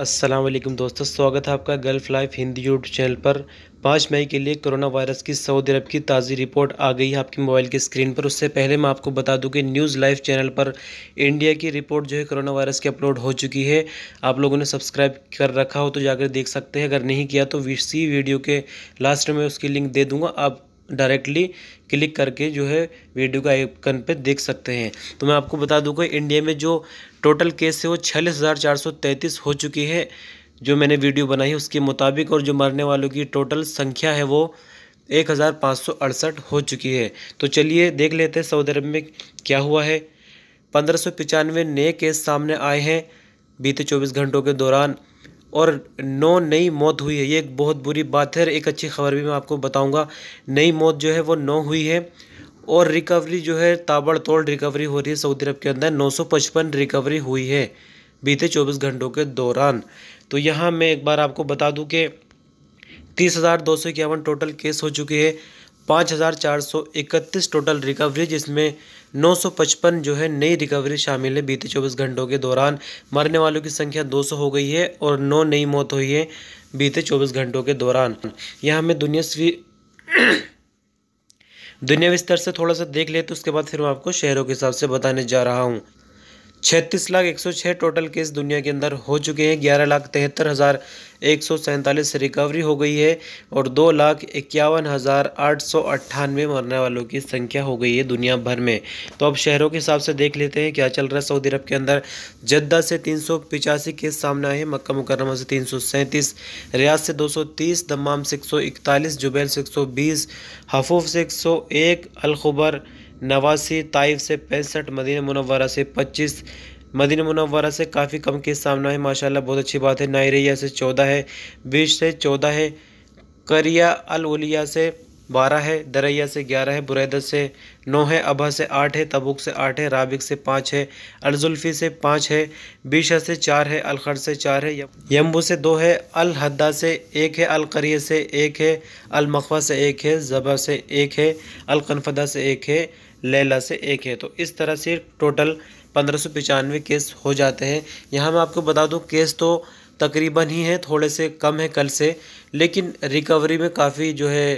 अस्सलाम वालेकुम दोस्तों स्वागत है आपका Gulf life Hindi YouTube channel पर पाँच मई के लिए कोरोना वायरस की सऊदी अरब की ताज़ी रिपोर्ट आ गई है आपके मोबाइल की स्क्रीन पर उससे पहले मैं आपको बता दूं कि न्यूज़ लाइव चैनल पर इंडिया की रिपोर्ट जो है कोरोना वायरस की अपलोड हो चुकी है आप लोगों ने सब्सक्राइब कर रखा हो तो जाकर देख सकते हैं अगर नहीं किया तो इसी वीडियो के लास्ट में उसकी लिंक दे दूँगा आप डायरेक्टली क्लिक करके जो है वीडियो का आइकन पे देख सकते हैं तो मैं आपको बता दूँगा इंडिया में जो टोटल केस है वो छियालीस हज़ार चार सौ तैंतीस हो चुकी है जो मैंने वीडियो बनाई है उसके मुताबिक और जो मरने वालों की टोटल संख्या है वो एक हज़ार पाँच सौ अड़सठ हो चुकी है तो चलिए देख लेते हैं सऊदी अरब में क्या हुआ है पंद्रह सौ पचानवे नए केस सामने आए हैं बीते चौबीस घंटों के दौरान और नौ नई मौत हुई है ये एक बहुत बुरी बात है एक अच्छी खबर भी मैं आपको बताऊंगा नई मौत जो है वो नौ हुई है और रिकवरी जो है ताबड़तोड़ रिकवरी हो रही है सऊदी अरब के अंदर नौ सौ पचपन रिकवरी हुई है बीते चौबीस घंटों के दौरान तो यहाँ मैं एक बार आपको बता दूँ कि तीस हज़ार दो सौ इक्यावन टोटल केस हो चुके हैं पाँच हज़ार चार सौ इकतीस टोटल रिकवरी जिसमें 955 जो है नई रिकवरी शामिल है बीते 24 घंटों के दौरान मरने वालों की संख्या 200 हो गई है और नौ नई मौत हुई है बीते 24 घंटों के दौरान यह हमें दुनिया दुनिया स्तर से थोड़ा सा देख ले तो उसके बाद फिर मैं आपको शहरों के हिसाब से बताने जा रहा हूँ छत्तीस लाख एक सौ छः टोटल केस दुनिया के अंदर हो चुके हैं ग्यारह लाख तिहत्तर हज़ार एक सौ सैंतालीस रिकवरी हो गई है और दो लाख इक्यावन हज़ार आठ सौ अट्ठानवे मरने वालों की संख्या हो गई है दुनिया भर में तो अब शहरों के हिसाब से देख लेते हैं क्या चल रहा है सऊदी अरब के अंदर जद्दा से तीन सौ पिचासी केस सामने आए हैं मक्का मुकरमा से तीन सौ सैंतीस रियाज से दो सौ तीस दमाम से एक सौ इकतालीस जुबैल से एक सौ बीस हफूफ से एक सौ एक अलखबर नवासी ताइफ से पैंसठ मदीना मुनवरा से पच्चीस मदीना मुनवरा से काफ़ी कम केस सामना है माशाल्लाह बहुत अच्छी बात है नायरिया से चौदह है बीस से चौदह है करिया अलिया से बारह है दरैया से ग्यारह है बुरैदत से नौ है अबा से आठ है तबुक से आठ है राबिक से पाँच है अलजुल्फ़ी से पाँच है बीशा से चार है अलखर से चार है यम्बू से दो है अलहदा से एक है अलकरिय से एक है अलमखवा से एक है ज़बा से एक है अलकनफदा से एक है लैला से एक है तो इस तरह से टोटल पंद्रह सौ पचानवे केस हो जाते हैं यहाँ मैं आपको बता दूँ केस तो तकरीबन ही है थोड़े से कम है कल से लेकिन रिकवरी में काफ़ी जो है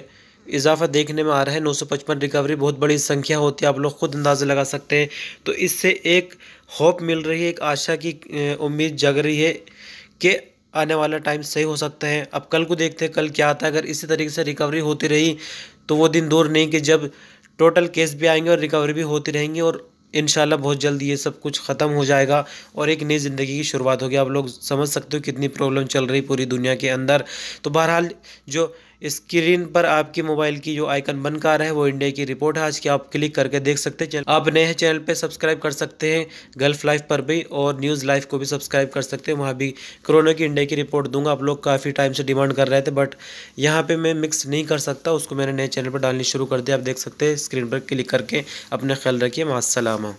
इजाफा देखने में आ रहा है 955 रिकवरी बहुत बड़ी संख्या होती है आप लोग खुद अंदाज़ा लगा सकते हैं तो इससे एक होप मिल रही है एक आशा की उम्मीद जग रही है कि आने वाला टाइम सही हो सकता है अब कल को देखते हैं कल क्या आता है अगर इसी तरीके से रिकवरी होती रही तो वो दिन दूर नहीं कि जब टोटल केस भी आएंगे और रिकवरी भी होती रहेंगी और इन बहुत जल्द ये सब कुछ ख़त्म हो जाएगा और एक नई ज़िंदगी की शुरुआत होगी आप लोग समझ सकते हो कितनी प्रॉब्लम चल रही पूरी दुनिया के अंदर तो बहरहाल जो स्क्रीन पर आपके मोबाइल की जो आइकन बनकर आ रहा है वो इंडिया की रिपोर्ट है आज की आप क्लिक करके देख सकते हैं आप नए चैनल पे सब्सक्राइब कर सकते हैं गल्फ लाइफ पर भी और न्यूज़ लाइफ को भी सब्सक्राइब कर सकते हैं वहाँ भी कोरोना की इंडिया की रिपोर्ट दूंगा आप लोग काफ़ी टाइम से डिमांड कर रहे थे बट यहाँ पर मैं मिक्स नहीं कर सकता उसको मैंने नए चैनल पर डालनी शुरू कर दिया आप देख सकते हैं स्क्रीन पर क्लिक करके अपना ख्याल रखिए माँ